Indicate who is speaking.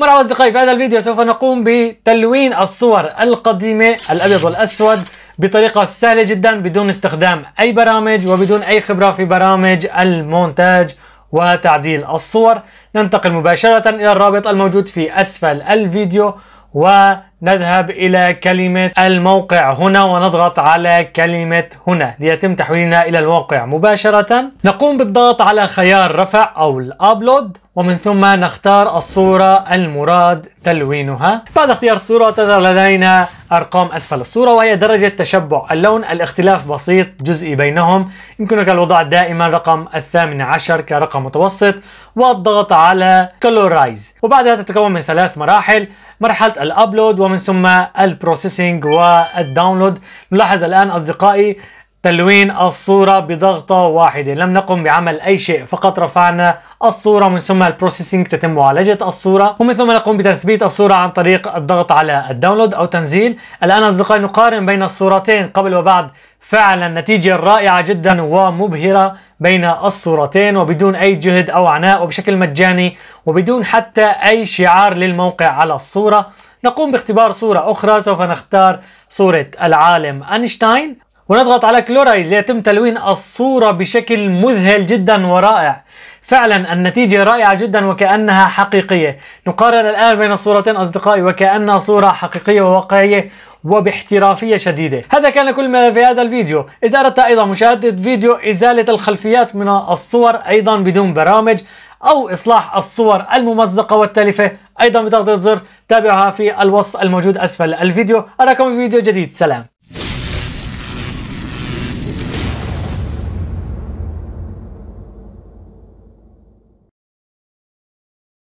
Speaker 1: مرحبا أصدقائي في هذا الفيديو سوف نقوم بتلوين الصور القديمة الأبيض والأسود بطريقة سهلة جدا بدون استخدام أي برامج وبدون أي خبرة في برامج المونتاج وتعديل الصور ننتقل مباشرة إلى الرابط الموجود في أسفل الفيديو ونذهب إلى كلمة الموقع هنا ونضغط على كلمة هنا ليتم تحويلنا إلى الموقع مباشرة نقوم بالضغط على خيار رفع أو الأبلود ومن ثم نختار الصورة المراد تلوينها بعد اختيار الصورة تظهر لدينا أرقام أسفل الصورة وهي درجة تشبع اللون الاختلاف بسيط جزئي بينهم يمكنك الوضع دائما رقم الثامن عشر كرقم متوسط والضغط على كلورايز وبعدها تتكون من ثلاث مراحل مرحلة الأبلود ومن ثم البروسيسنج والداونلود نلاحظ الآن أصدقائي تلوين الصورة بضغطة واحدة لم نقم بعمل أي شيء فقط رفعنا الصورة ومن ثم البروسيسنج تتم معالجة الصورة ومن ثم نقوم بتثبيت الصورة عن طريق الضغط على الداونلود أو تنزيل الآن أصدقائي نقارن بين الصورتين قبل وبعد فعلا نتيجة رائعة جدا ومبهرة بين الصورتين وبدون أي جهد أو عناء وبشكل مجاني وبدون حتى أي شعار للموقع على الصورة نقوم باختبار صورة أخرى سوف نختار صورة العالم أينشتاين ونضغط على كلورايز ليتم تلوين الصورة بشكل مذهل جدا ورائع فعلا النتيجة رائعة جدا وكأنها حقيقية نقارن الآن بين الصورتين أصدقائي وكأنها صورة حقيقية وواقعية وباحترافية شديدة هذا كان كل ما في هذا الفيديو إذا أردت أيضا مشاهدة فيديو إزالة الخلفيات من الصور أيضا بدون برامج أو إصلاح الصور الممزقة والتالفة أيضا بضغط زر تابعها في الوصف الموجود أسفل الفيديو أراكم في فيديو جديد سلام